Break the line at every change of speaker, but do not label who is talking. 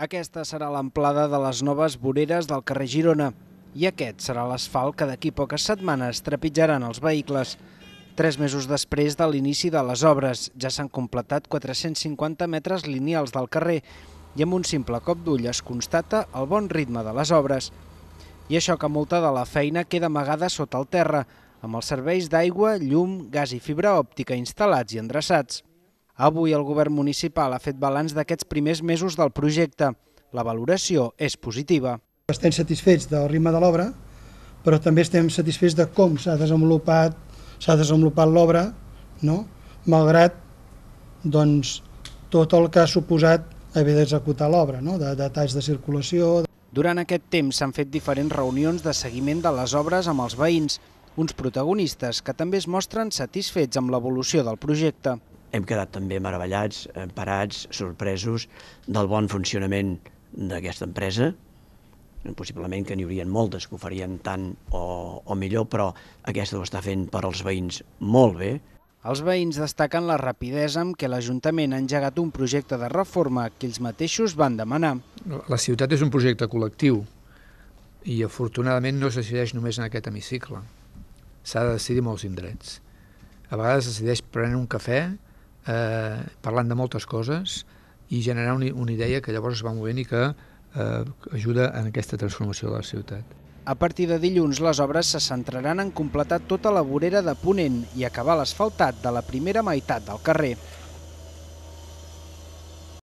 Aquesta serà l'amplada de les noves voreres del carrer Girona i aquest serà l'asfalt que d'aquí poques setmanes trepitjaran els vehicles. Tres mesos després de l'inici de les obres, ja s'han completat 450 metres lineals del carrer i amb un simple cop d'ull es constata el bon ritme de les obres. I això que molta de la feina queda amagada sota el terra, amb els serveis d'aigua, llum, gas i fibra òptica instal·lats i endreçats. Avui el govern municipal ha fet balanç d'aquests primers mesos del projecte. La valoració és positiva.
Estem satisfets del ritme de l'obra, però també estem satisfets de com s'ha desenvolupat s'ha desenvolupat l'obra, no? malgrat doncs, tot el que ha suposat haver d'executar l'obra, no? de, detalls de circulació...
Durant aquest temps s'han fet diferents reunions de seguiment de les obres amb els veïns, uns protagonistes que també es mostren satisfets amb l'evolució del projecte
hem quedat també meravellats, emparats, sorpresos del bon funcionament d'aquesta empresa, possiblement que n'hi haurien moltes que ho farien tant o, o millor, però aquesta ho està fent per als veïns
molt bé.
Els veïns destaquen la rapidesa amb què l'Ajuntament ha engegat un projecte de reforma que ells mateixos van demanar.
La ciutat és un projecte col·lectiu i afortunadament no es decideix només en aquest hemicicle. S'ha de decidir molts indrets. A vegades es decideix prenent un cafè eh, parlant de moltes coses i generar una, una idea que llavors es va movent i que eh, ajuda en aquesta transformació de la ciutat.
A partir de dilluns, les obres se centraran en completar tota la vorera de Ponent
i acabar l'asfaltat de la primera meitat del carrer.